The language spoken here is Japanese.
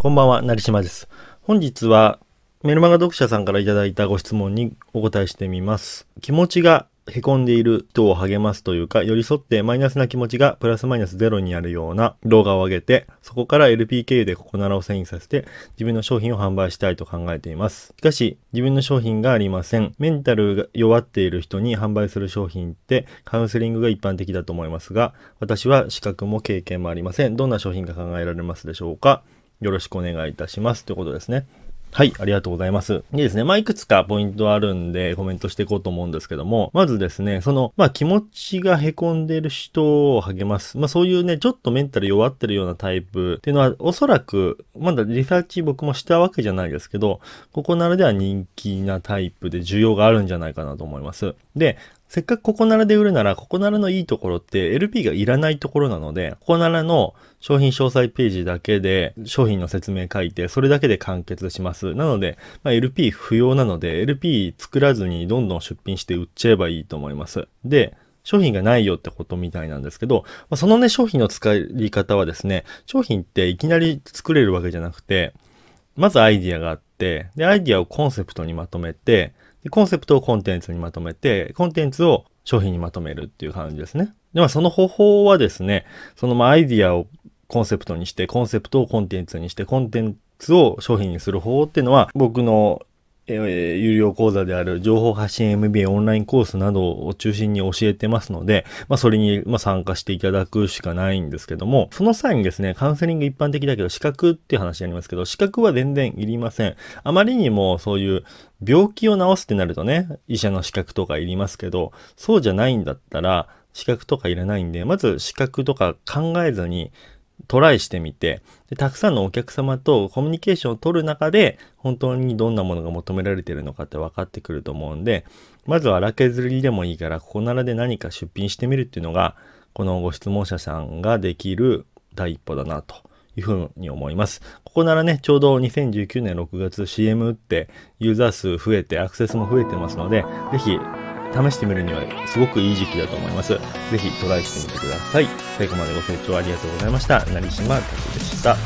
こんばんは、成島です。本日はメルマガ読者さんから頂いたご質問にお答えしてみます。気持ちが凹んでいる人を励ますというか、寄り添ってマイナスな気持ちがプラスマイナスゼロになるような動画を上げて、そこから LP k でココナラを遷移させて、自分の商品を販売したいと考えています。しかし、自分の商品がありません。メンタルが弱っている人に販売する商品って、カウンセリングが一般的だと思いますが、私は資格も経験もありません。どんな商品が考えられますでしょうかよろしくお願いいたします。ということですね。はい、ありがとうございます。でですね、まあ、いくつかポイントあるんでコメントしていこうと思うんですけども、まずですね、その、まあ、気持ちが凹んでる人を励ます。まあ、そういうね、ちょっとメンタル弱ってるようなタイプっていうのは、おそらく、まだリサーチ僕もしたわけじゃないですけど、ここならでは人気なタイプで需要があるんじゃないかなと思います。で、せっかくココナラで売るなら、ココナラのいいところって LP がいらないところなので、ココナラの商品詳細ページだけで商品の説明書いて、それだけで完結します。なので、まあ、LP 不要なので、LP 作らずにどんどん出品して売っちゃえばいいと思います。で、商品がないよってことみたいなんですけど、まあ、そのね、商品の使い方はですね、商品っていきなり作れるわけじゃなくて、まずアイディアがあって、で、アイディアをコンセプトにまとめて、でコンセプトをコンテンツにまとめて、コンテンツを商品にまとめるっていう感じですね。で、まあ、その方法はですね、そのまあアイディアをコンセプトにして、コンセプトをコンテンツにして、コンテンツを商品にする方法っていうのは、僕のえー、有料講座である情報発信 MBA オンラインコースなどを中心に教えてますので、まあ、それに、ま参加していただくしかないんですけども、その際にですね、カウンセリング一般的だけど資格っていう話ありますけど、資格は全然いりません。あまりにもそういう病気を治すってなるとね、医者の資格とかいりますけど、そうじゃないんだったら資格とかいらないんで、まず資格とか考えずに、トライしてみてで、たくさんのお客様とコミュニケーションを取る中で、本当にどんなものが求められているのかって分かってくると思うんで、まずは荒削りでもいいから、ここならで何か出品してみるっていうのが、このご質問者さんができる第一歩だなというふうに思います。ここならね、ちょうど2019年6月 CM 打ってユーザー数増えてアクセスも増えてますので、ぜひ試してみるにはすごくいい時期だと思います。ぜひトライしてみてください。最後までご清聴ありがとうございました。成島達でした。